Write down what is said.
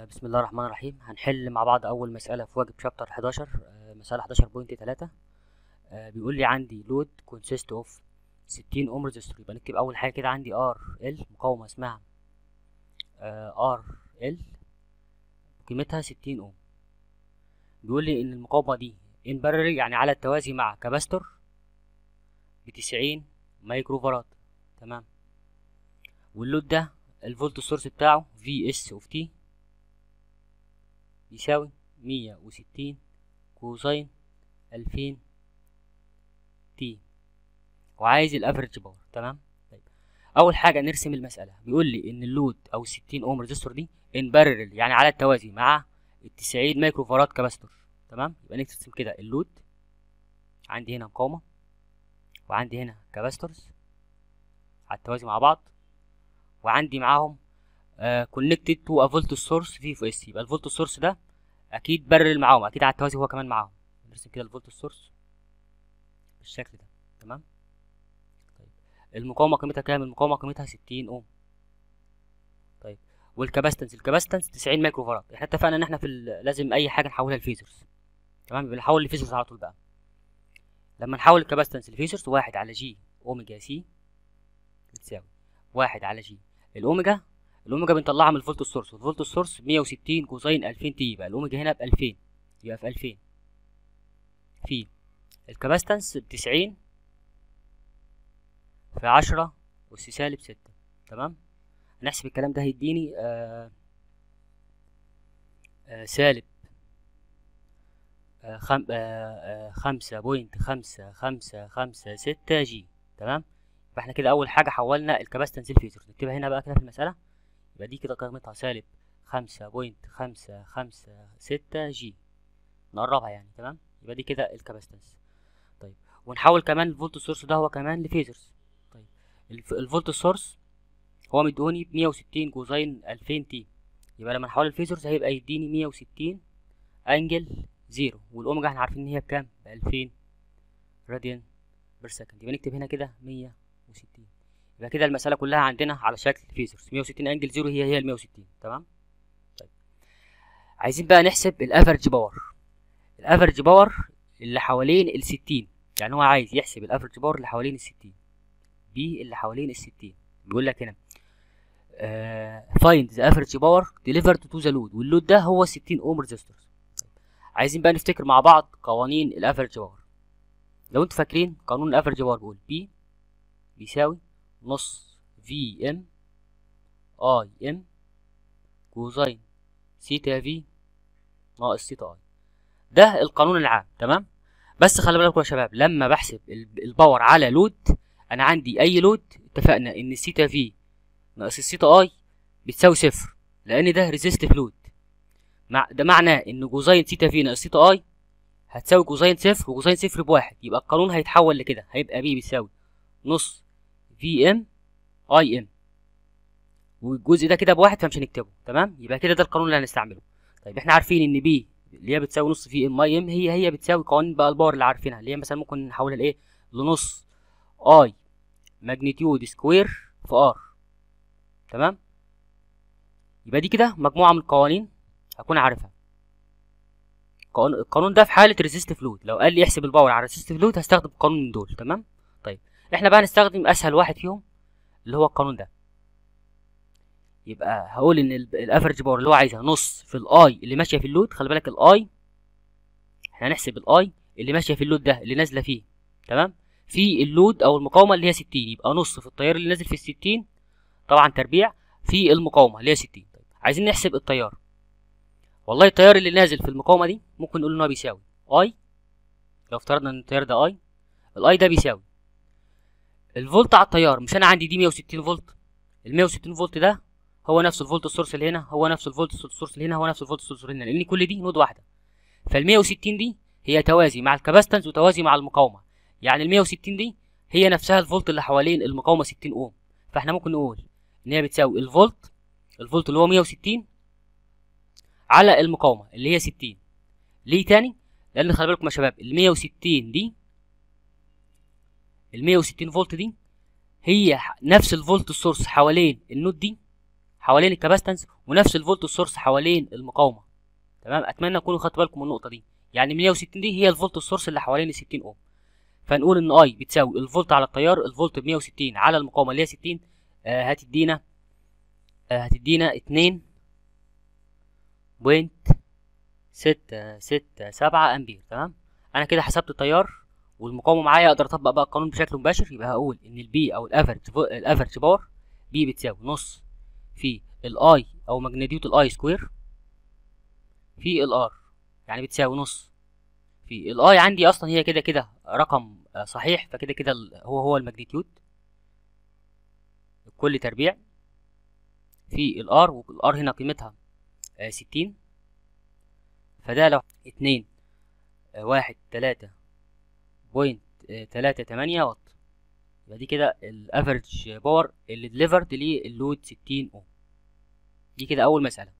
آه، بسم الله الرحمن الرحيم هنحل مع بعض اول مساله في واجب شابتر 11 آه، مساله 11.3 آه، بيقول لي عندي لود كونسيست اوف 60 اوم ريزيستور يبقى نكتب اول حاجه كده عندي ار ال مقاومه اسمها ار ال قيمتها 60 اوم بيقول لي ان المقاومه دي ان بارل يعني على التوازي مع كاباستور ب 90 مايكرو فاراد تمام واللود ده الفولت سورس بتاعه في اس اوف تي يساوي مية وستين كوساين ألفين تي وعايز الافرج باور تمام طيب اول حاجه نرسم المساله بيقول لي ان اللود او 60 اوم ريزيستور دي ان بارل يعني على التوازي مع التسعين 90 مايكرو فارات كباستور تمام يبقى نرسم كده اللود عندي هنا مقاومه وعندي هنا كباستورز على التوازي مع بعض وعندي معاهم كونكتد تو ا فولت سورس في في اس يبقى الفولت سورس ده اكيد برل معاهم اكيد على التوازي هو كمان معاهم نرسم كده الفولت سورس بالشكل ده تمام طيب المقاومه قيمتها كام المقاومه قيمتها 60 اوم طيب والكاباستنس الكاباستنس 90 مايكرو فاراد احنا اتفقنا ان احنا في لازم اي حاجه نحولها لفيزرز تمام يبقى نحول لفيزرز على طول بقى لما نحول الكاباستنس لفيزرز واحد على جي اوميجا سي بتساوي واحد على جي الاوميجا الاوميجا بنطلعها من الفولت السورس والفولت السورس 160 كوساين 2000 تي يبقى الاوميجا هنا ب 2000 يبقى في 2000 في الكاباستنس ب 90 في 10 اس سالب 6 تمام هنحسب الكلام ده هيديني آآ آه، آآ آه، سالب آه، خم... خمسة بوينت خمسة خمسة خمسة ستة جي تمام يبقى احنا كده أول حاجة حولنا الكباستنس الفيزر نكتبها هنا بقى كده في المسألة يبقى دي كده قيمتها سالب خمسة بوينت خمسة خمسة ستة جي نقربها يعني تمام يبقى دي كده الكاباستنس طيب ونحول كمان الفولت سورس ده هو كمان لفيزرز طيب الفولت سورس هو مديهوني بمية وستين كوزين ألفين تي يبقى لما نحول الفيزرز هيبقى يديني مية وستين أنجل زيرو والأوميجا احنا عارفين إن هي بكام بألفين راديان بير سكند يبقى نكتب هنا كده مية وستين يبقى كده المساله كلها عندنا على شكل فيزرز 160 انجل زيرو هي هي ال 160 تمام طيب عايزين بقى نحسب الافرج باور الافرج باور اللي حوالين ال 60 يعني هو عايز يحسب الافرج باور اللي حوالين ال 60 بي اللي حوالين ال 60 بيقول لك هنا فايند ذا افرج باور ديليفرد تو ذا لود واللود ده هو 60 اوم ريزيستور عايزين بقى نفتكر مع بعض قوانين الافرج باور لو انتوا فاكرين قانون الافرج باور بيقول بي بيساوي نص في ان اي ان كوزين سيتا في ناقص سيتا اي ده القانون العام تمام بس خلي بالكم يا شباب لما بحسب الباور على لود انا عندي اي لود اتفقنا ان السيتا في ناقص السيتا اي بتساوي صفر لان ده ريزيستيف لود مع ده معناه ان جوزين سيتا في ناقص سيتا اي هتساوي جوزين صفر وجوزين صفر بواحد يبقى القانون هيتحول لكده هيبقى بي بيساوي نص في ام اي ام والجزء ده كده بواحد فمش هنكتبه تمام يبقى كده ده القانون اللي هنستعمله طيب احنا عارفين ان بي اللي هي بتساوي نص في ام اي ام هي هي بتساوي قوانين بقى الباور اللي عارفينها اللي هي مثلا ممكن نحولها لايه لنص اي ماجنتيود سكوير في ار تمام يبقى دي كده مجموعه من القوانين هكون عارفها القانون ده في حاله ريزيست فلود لو قال لي احسب الباور على ريزيست فلود هستخدم القانون من دول تمام طيب احنا بقى هنستخدم اسهل واحد فيهم اللي هو القانون ده يبقى هقول ان الافرج باور اللي هو عايزها نص في الاي اللي ماشيه في اللود خلي بالك الاي احنا هنحسب الاي اللي ماشيه في اللود ده اللي نازله فيه تمام في اللود او المقاومه اللي هي 60 يبقى نص في التيار اللي نازل في ال 60 طبعا تربيع في المقاومه اللي هي 60 طيب عايزين نحسب التيار والله التيار اللي نازل في المقاومه دي ممكن نقول ان هو بيساوي اي لو افترضنا ان التيار ده اي الاي ده بيساوي الفولت على التيار مش انا عندي دي 160 فولت ال 160 فولت ده هو نفس الفولت السورس اللي هنا هو نفس الفولت السورس اللي هنا هو نفس الفولت السورس اللي هنا لان كل دي نود واحده فال 160 دي هي توازي مع الكاباستنس وتوازي مع المقاومه يعني ال 160 دي هي نفسها الفولت اللي حوالين المقاومه 60 اوم فاحنا ممكن نقول ان هي بتساوي الفولت الفولت اللي هو 160 على المقاومه اللي هي 60 ليه تاني لان خلي بالكم يا شباب ال 160 دي ال 160 فولت دي هي نفس الفولت السورس حوالين النود دي حوالين الكاباستنس ونفس الفولت السورس حوالين المقاومه تمام اتمنى تكونوا خدتوا بالكم من النقطه دي يعني 160 دي هي الفولت السورس اللي حوالين ال 60 اوم فنقول ان اي بتساوي الفولت على التيار الفولت ب 160 على المقاومه اللي هي 60 آه هتدينا آه هتدينا 2 بوينت ستة ستة سبعة أمبير تمام أنا كده حسبت التيار والمقاومه معايا اقدر اطبق بقى القانون بشكل مباشر يبقى هقول ان البي او الافرج الافرج باور بي بتساوي نص في الاي او ماجنيتيود الاي سكوير في الار يعني بتساوي نص في الاي عندي اصلا هي كده كده رقم صحيح فكده كده هو هو الماجنيتيود كل تربيع في الار والار هنا قيمتها آه، ستين فده لو اتنين آه، واحد تلاتة بوينت تلاتة تمانية واط يبقى دي كده الافرج باور اللي ديليفرد للود ستين اوم دي كده اول مسألة